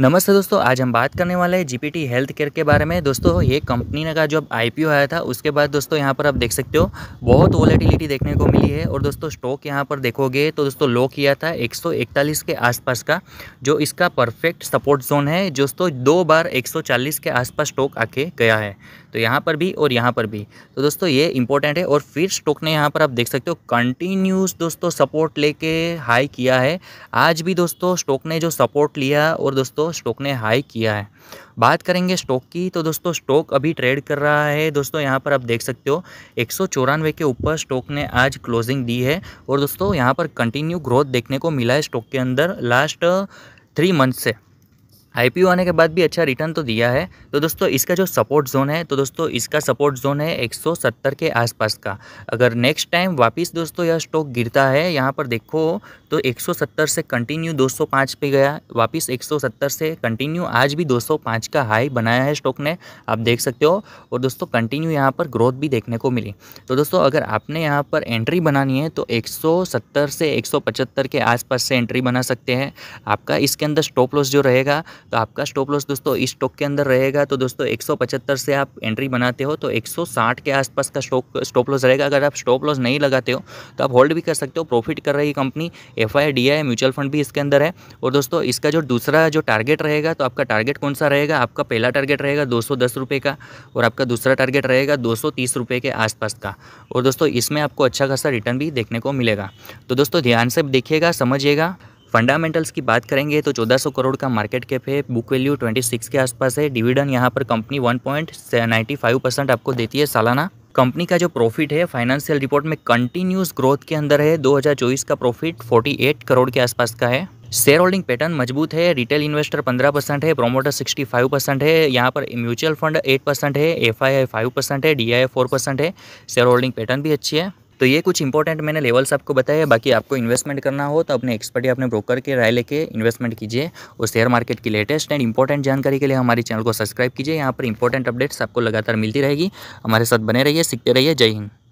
नमस्ते दोस्तों आज हम बात करने वाले हैं जीपीटी हेल्थ केयर के बारे में दोस्तों ये कंपनी ने का जब आईपीओ आया था उसके बाद दोस्तों यहाँ पर आप देख सकते हो बहुत वॉलेटिलिटी देखने को मिली है और दोस्तों स्टॉक यहाँ पर देखोगे तो दोस्तों लो किया था 141 के आसपास का जो इसका परफेक्ट सपोर्ट जोन है दोस्तों दो बार एक के आसपास स्टॉक आके गया है तो यहाँ पर भी और यहाँ पर भी तो दोस्तों ये इंपॉर्टेंट है और फिर स्टॉक ने यहाँ पर आप देख सकते हो कंटिन्यूस दोस्तों सपोर्ट लेके हाई किया है आज भी दोस्तों स्टॉक ने जो सपोर्ट लिया और दोस्तों दोस्तों स्टॉक ने हाई किया है बात करेंगे स्टॉक की तो दोस्तों स्टॉक अभी ट्रेड कर रहा है दोस्तों यहाँ पर आप देख सकते हो एक के ऊपर स्टॉक ने आज क्लोजिंग दी है और दोस्तों यहाँ पर कंटिन्यू ग्रोथ देखने को मिला है स्टॉक के अंदर लास्ट थ्री मंथ से आई आने के बाद भी अच्छा रिटर्न तो दिया है तो दोस्तों इसका जो सपोर्ट जोन है तो दोस्तों इसका सपोर्ट जोन है 170 के आसपास का अगर नेक्स्ट टाइम वापस दोस्तों यह स्टॉक गिरता है यहाँ पर देखो तो 170 से कंटिन्यू 205 पे गया वापस 170 से कंटिन्यू आज भी 205 का हाई बनाया है स्टॉक ने आप देख सकते हो और दोस्तों कंटिन्यू यहाँ पर ग्रोथ भी देखने को मिली तो दोस्तों अगर आपने यहाँ पर एंट्री बनानी है तो एक से एक के आसपास से एंट्री बना सकते हैं आपका इसके अंदर स्टॉप लॉस जो रहेगा तो आपका स्टॉप लॉस दोस्तों इस स्टॉक के अंदर रहेगा तो दोस्तों एक से आप एंट्री बनाते हो तो 160 के आसपास का स्टॉक स्टॉप लॉस रहेगा अगर आप स्टॉप लॉस नहीं लगाते हो तो आप होल्ड भी कर सकते हो प्रॉफिट कर रही company F I D I mutual fund भी इसके अंदर है और दोस्तों इसका जो दूसरा जो टारगेट रहेगा तो आपका टारगेट कौन सा रहेगा आपका पहला टारगेट रहेगा दो का और आपका दूसरा टारगेट रहेगा दो के आसपास का और दोस्तों इसमें आपको अच्छा खासा रिटर्न भी देखने को मिलेगा तो दोस्तों ध्यान से देखिएगा समझिएगा फंडामेंटल्स की बात करेंगे तो 1400 करोड़ का मार्केट कैप है बुक वैल्यू 26 के आसपास है डिविडेंड यहाँ पर कंपनी 1.95 परसेंट आपको देती है सालाना कंपनी का जो प्रॉफिट है फाइनेंशियल रिपोर्ट में कंटिन्यूस ग्रोथ के अंदर है 2024 का प्रॉफिट 48 करोड़ के आसपास का है शेयर होल्डिंग पैटर्न मजबूत है रिटेल इन्वेस्टर 15 परसेंट है प्रोमोटर 65 परसेंट है यहाँ पर म्यूचुअल फंड 8 परसेंट है एफ आई फाइव परसेंट है डी आई फोर परसेंट है शेयर होल्डिंग पैटर्न भी अच्छी है तो ये कुछ इंपॉर्टेंट मैंने लेवल्स आपको है बाकी आपको इन्वेस्टमेंट करना हो तो अपने एक्सपर्ट या अपने ब्रोकर के राय लेके इन्वेस्टमेंट कीजिए और शेयर मार्केट की लेटेस्ट एंड इंपॉर्टेंट जानकारी के लिए हमारे चैनल को सब्सक्राइब कीजिए यहाँ पर इंपॉर्टेंट अपडेट्स आपको लगातार मिलती रहेगी हमारे साथ बने रहिए सीखते रहिए जय हिंद